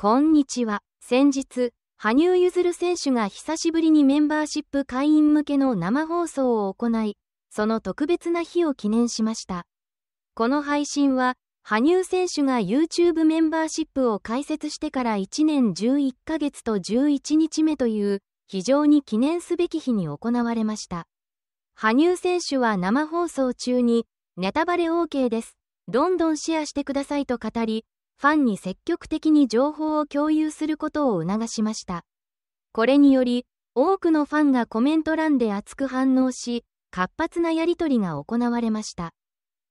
こんにちは。先日、羽生結弦選手が久しぶりにメンバーシップ会員向けの生放送を行い、その特別な日を記念しました。この配信は、羽生選手が YouTube メンバーシップを開設してから1年11ヶ月と11日目という、非常に記念すべき日に行われました。羽生選手は生放送中に、ネタバレ OK です。どんどんシェアしてくださいと語り、ファンに積極的に情報を共有することを促しました。これにより、多くのファンがコメント欄で熱く反応し、活発なやり取りが行われました。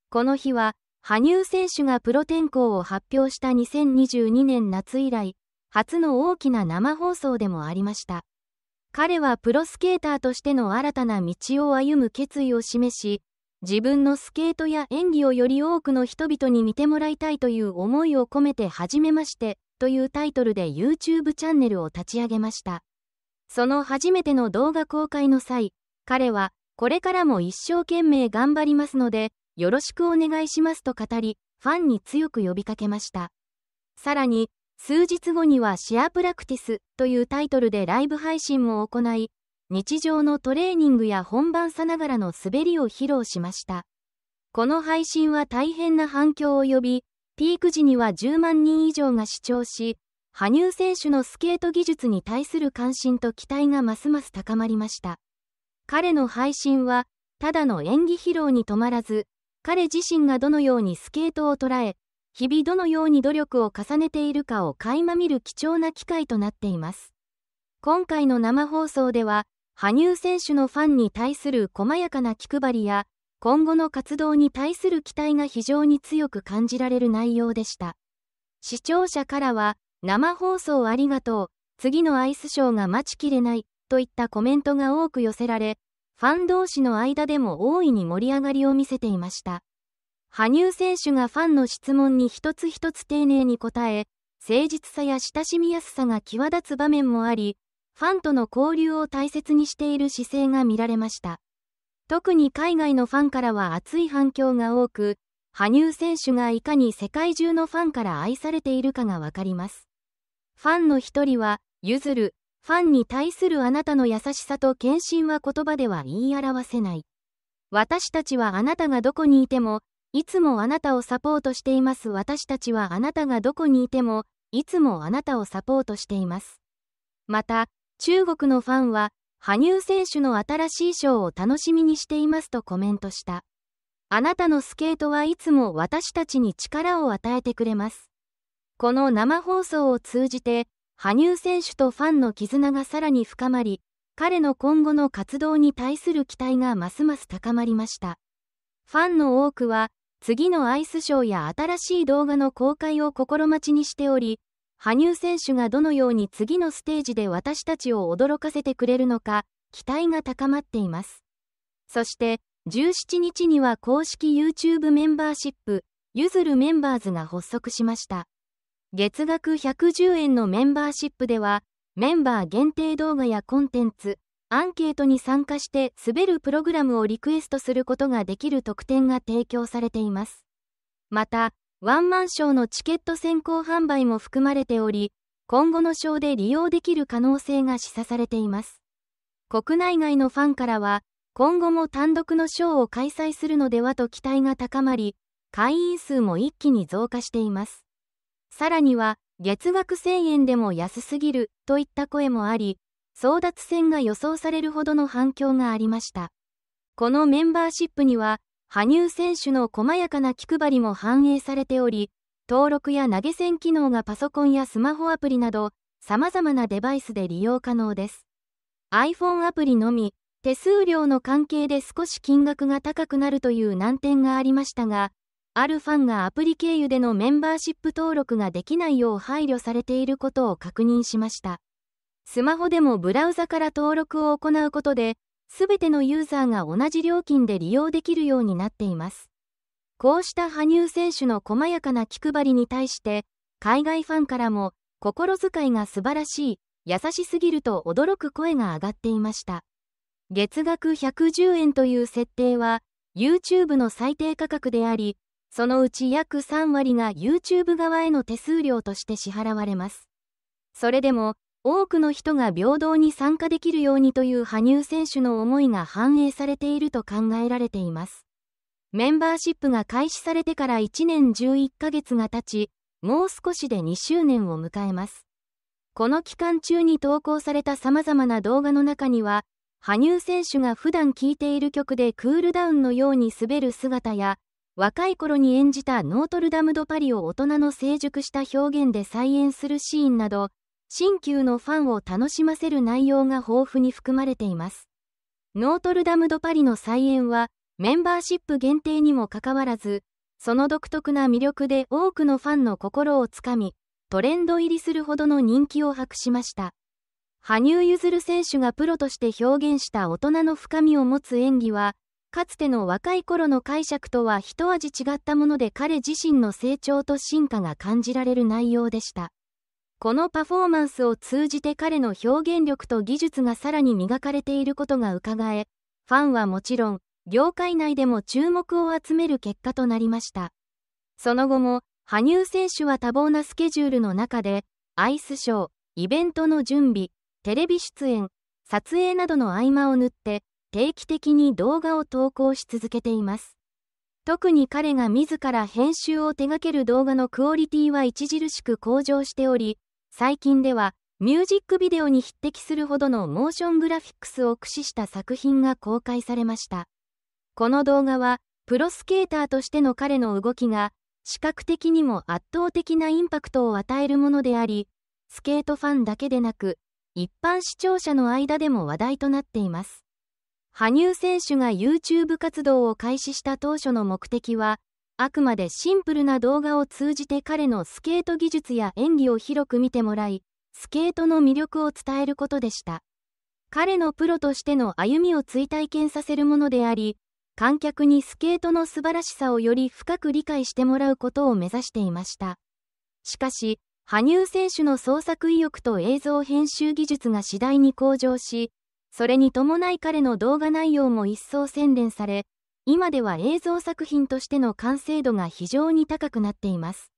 この日は、羽生選手がプロ転向を発表した2022年夏以来、初の大きな生放送でもありました。彼はプロスケーターとしての新たな道を歩む決意を示し、自分のスケートや演技をより多くの人々に見てもらいたいという思いを込めてはじめましてというタイトルで YouTube チャンネルを立ち上げました。その初めての動画公開の際、彼はこれからも一生懸命頑張りますので、よろしくお願いしますと語り、ファンに強く呼びかけました。さらに、数日後にはシェアプラクティスというタイトルでライブ配信も行い、日常のトレーニングや本番さながらの滑りを披露しました。この配信は大変な反響を呼び、ピーク時には10万人以上が視聴し、羽生選手のスケート技術に対する関心と期待がますます高まりました。彼の配信は、ただの演技披露に止まらず、彼自身がどのようにスケートを捉え、日々どのように努力を重ねているかを垣間見る貴重な機会となっています。今回の生放送では、羽生選手のファンに対する細やかな気配りや、今後の活動に対する期待が非常に強く感じられる内容でした。視聴者からは、生放送ありがとう、次のアイスショーが待ちきれない、といったコメントが多く寄せられ、ファン同士の間でも大いに盛り上がりを見せていました。羽生選手がファンの質問に一つ一つ丁寧に答え、誠実さや親しみやすさが際立つ場面もあり、ファンとの交流を大切にしている姿勢が見られました。特に海外のファンからは熱い反響が多く、羽生選手がいかに世界中のファンから愛されているかがわかります。ファンの一人は、譲る、ファンに対するあなたの優しさと献身は言葉では言い表せない。私たちはあなたがどこにいても、いつもあなたをサポートしています。私たちはあなたがどこにいても、いつもあなたをサポートしています。また、中国のファンは、羽生選手の新しいショーを楽しみにしていますとコメントした。あなたのスケートはいつも私たちに力を与えてくれます。この生放送を通じて、羽生選手とファンの絆がさらに深まり、彼の今後の活動に対する期待がますます高まりました。ファンの多くは、次のアイスショーや新しい動画の公開を心待ちにしており、羽生選手がどのように次のステージで私たちを驚かせてくれるのか、期待が高まっています。そして、17日には公式 YouTube メンバーシップ、ゆずるメンバーズが発足しました。月額110円のメンバーシップでは、メンバー限定動画やコンテンツ、アンケートに参加して滑るプログラムをリクエストすることができる特典が提供されています。また、ワンマンショーのチケット先行販売も含まれており、今後のショーで利用できる可能性が示唆されています。国内外のファンからは、今後も単独のショーを開催するのではと期待が高まり、会員数も一気に増加しています。さらには、月額1000円でも安すぎるといった声もあり、争奪戦が予想されるほどの反響がありました。このメンバーシップには、羽生選手の細やかな気配りも反映されており、登録や投げ銭機能がパソコンやスマホアプリなど、様々なデバイスで利用可能です。iPhone アプリのみ、手数料の関係で少し金額が高くなるという難点がありましたが、あるファンがアプリ経由でのメンバーシップ登録ができないよう配慮されていることを確認しました。スマホでもブラウザから登録を行うことで、すべてのユーザーが同じ料金で利用できるようになっています。こうした羽生選手の細やかな気配りに対して、海外ファンからも、心遣いが素晴らしい、優しすぎると驚く声が上がっていました。月額110円という設定は、YouTube の最低価格であり、そのうち約3割が YouTube 側への手数料として支払われます。それでも、多くの人が平等に参加できるようにという羽生選手の思いが反映されていると考えられています。メンバーシップが開始されてから1年11ヶ月が経ち、もう少しで2周年を迎えます。この期間中に投稿された様々な動画の中には、羽生選手が普段聴いている曲でクールダウンのように滑る姿や、若い頃に演じたノートルダム・ド・パリを大人の成熟した表現で再演するシーンなど、新旧のファンを楽しませる内容が豊富に含まれています。ノートルダム・ド・パリの再演は、メンバーシップ限定にもかかわらず、その独特な魅力で多くのファンの心をつかみ、トレンド入りするほどの人気を博しました。羽生結弦選手がプロとして表現した大人の深みを持つ演技は、かつての若い頃の解釈とは一味違ったもので彼自身の成長と進化が感じられる内容でした。このパフォーマンスを通じて彼の表現力と技術がさらに磨かれていることがうかがえ、ファンはもちろん、業界内でも注目を集める結果となりました。その後も、羽生選手は多忙なスケジュールの中で、アイスショー、イベントの準備、テレビ出演、撮影などの合間を縫って、定期的に動画を投稿し続けています。特に彼が自ら編集を手掛ける動画のクオリティは著しく向上しており、最近ではミュージックビデオに匹敵するほどのモーショングラフィックスを駆使した作品が公開されました。この動画は、プロスケーターとしての彼の動きが、視覚的にも圧倒的なインパクトを与えるものであり、スケートファンだけでなく、一般視聴者の間でも話題となっています。羽生選手が YouTube 活動を開始した当初の目的は、あくまでシンプルな動画を通じて彼のスケート技術や演技を広く見てもらい、スケートの魅力を伝えることでした。彼のプロとしての歩みを追体験させるものであり、観客にスケートの素晴らしさをより深く理解してもらうことを目指していました。しかし、羽生選手の創作意欲と映像編集技術が次第に向上し、それに伴い彼の動画内容も一層洗練され、今では映像作品としての完成度が非常に高くなっています。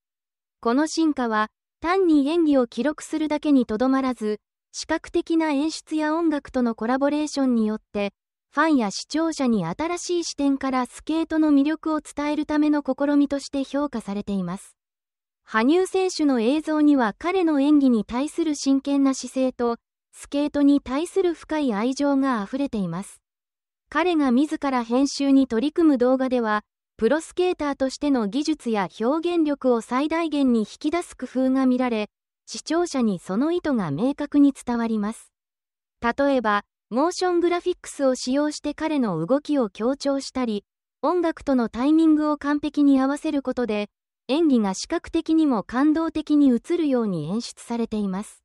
この進化は単に演技を記録するだけにとどまらず、視覚的な演出や音楽とのコラボレーションによって、ファンや視聴者に新しい視点からスケートの魅力を伝えるための試みとして評価されています。羽生選手の映像には彼の演技に対する真剣な姿勢と、スケートに対する深い愛情が溢れています。彼が自ら編集に取り組む動画では、プロスケーターとしての技術や表現力を最大限に引き出す工夫が見られ、視聴者にその意図が明確に伝わります。例えば、モーショングラフィックスを使用して彼の動きを強調したり、音楽とのタイミングを完璧に合わせることで、演技が視覚的にも感動的に映るように演出されています。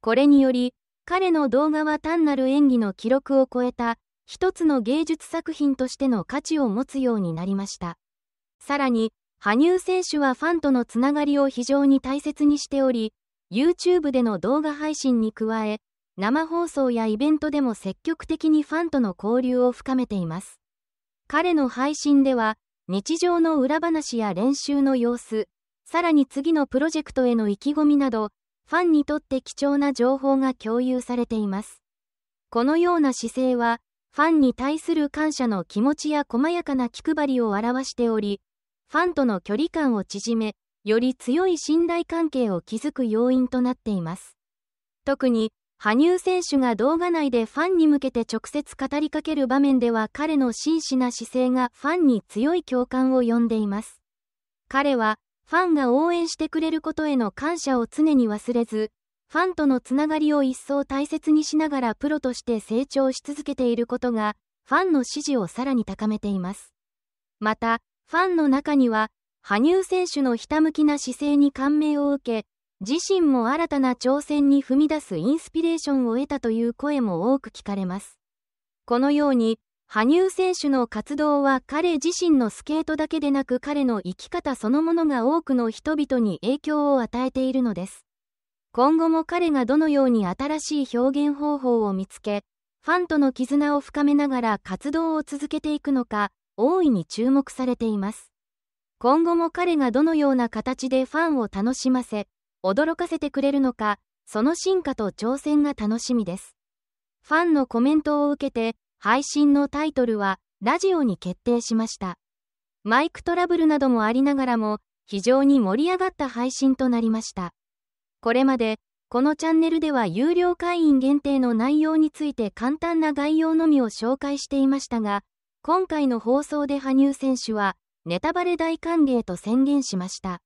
これにより、彼の動画は単なる演技の記録を超えた一つの芸術作品としての価値を持つようになりました。さらに、羽生選手はファンとのつながりを非常に大切にしており、YouTube での動画配信に加え、生放送やイベントでも積極的にファンとの交流を深めています。彼の配信では、日常の裏話や練習の様子、さらに次のプロジェクトへの意気込みなど、ファンにとって貴重な情報が共有されています。このような姿勢は、ファンに対する感謝の気持ちや細やかな気配りを表しており、ファンとの距離感を縮め、より強い信頼関係を築く要因となっています。特に、羽生選手が動画内でファンに向けて直接語りかける場面では彼の真摯な姿勢がファンに強い共感を呼んでいます。彼は、ファンが応援してくれることへの感謝を常に忘れず、ファンとのつながりを一層大切にしながらプロとして成長し続けていることが、ファンの支持をさらに高めています。また、ファンの中には、羽生選手のひたむきな姿勢に感銘を受け、自身も新たな挑戦に踏み出すインスピレーションを得たという声も多く聞かれます。このように、羽生選手の活動は彼自身のスケートだけでなく彼の生き方そのものが多くの人々に影響を与えているのです。今後も彼がどのように新しい表現方法を見つけ、ファンとの絆を深めながら活動を続けていくのか、大いに注目されています。今後も彼がどのような形でファンを楽しませ、驚かせてくれるのか、その進化と挑戦が楽しみです。ファンのコメントを受けて、配信のタイトルは、ラジオに決定しました。マイクトラブルなどもありながらも、非常に盛り上がった配信となりました。これまで、このチャンネルでは有料会員限定の内容について簡単な概要のみを紹介していましたが、今回の放送で羽生選手は、ネタバレ大歓迎と宣言しました。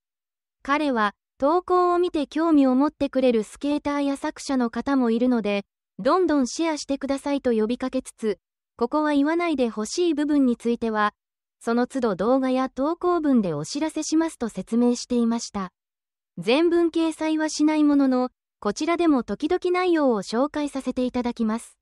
彼は、投稿を見て興味を持ってくれるスケーターや作者の方もいるので、どんどんシェアしてくださいと呼びかけつつ、ここは言わないでほしい部分については、その都度動画や投稿文でお知らせしますと説明していました。全文掲載はしないものの、こちらでも時々内容を紹介させていただきます。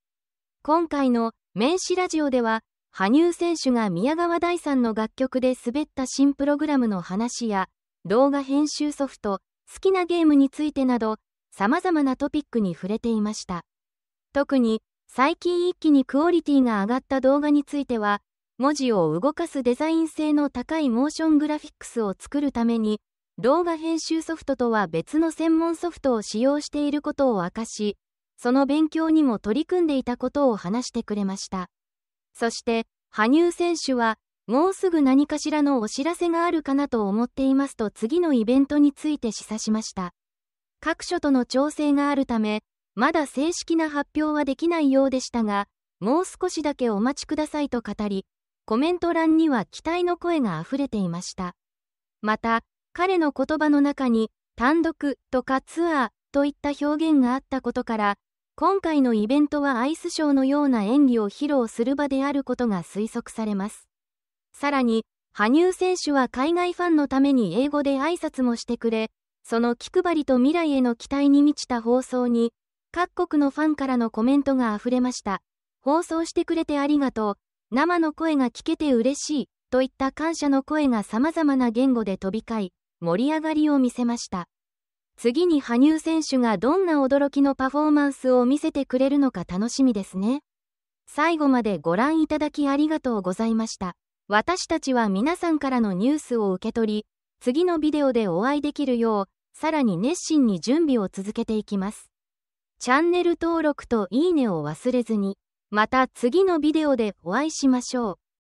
今回の面子ラジオでは、羽生選手が宮川大さんの楽曲で滑った新プログラムの話や、動画編集ソフト、好きなゲームについてなど、様々なトピックに触れていました。特に、最近一気にクオリティが上がった動画については、文字を動かすデザイン性の高いモーショングラフィックスを作るために、動画編集ソフトとは別の専門ソフトを使用していることを明かし、その勉強にも取り組んでいたことを話してくれました。そして、羽生選手は、もうすぐ何かしらのお知らせがあるかなと思っていますと次のイベントについて示唆しました。各所との調整があるため、まだ正式な発表はできないようでしたが、もう少しだけお待ちくださいと語り、コメント欄には期待の声があふれていました。また、彼の言葉の中に、単独とかツアーといった表現があったことから、今回のイベントはアイスショーのような演技を披露する場であることが推測されます。さらに、羽生選手は海外ファンのために英語で挨拶もしてくれ、その気配りと未来への期待に満ちた放送に、各国のファンからのコメントがあふれました。放送してくれてありがとう。生の声が聞けて嬉しい。といった感謝の声が様々な言語で飛び交い、盛り上がりを見せました。次に羽生選手がどんな驚きのパフォーマンスを見せてくれるのか楽しみですね。最後までご覧いただきありがとうございました。私たちは皆さんからのニュースを受け取り、次のビデオでお会いできるよう、さらに熱心に準備を続けていきます。チャンネル登録といいねを忘れずに、また次のビデオでお会いしましょう。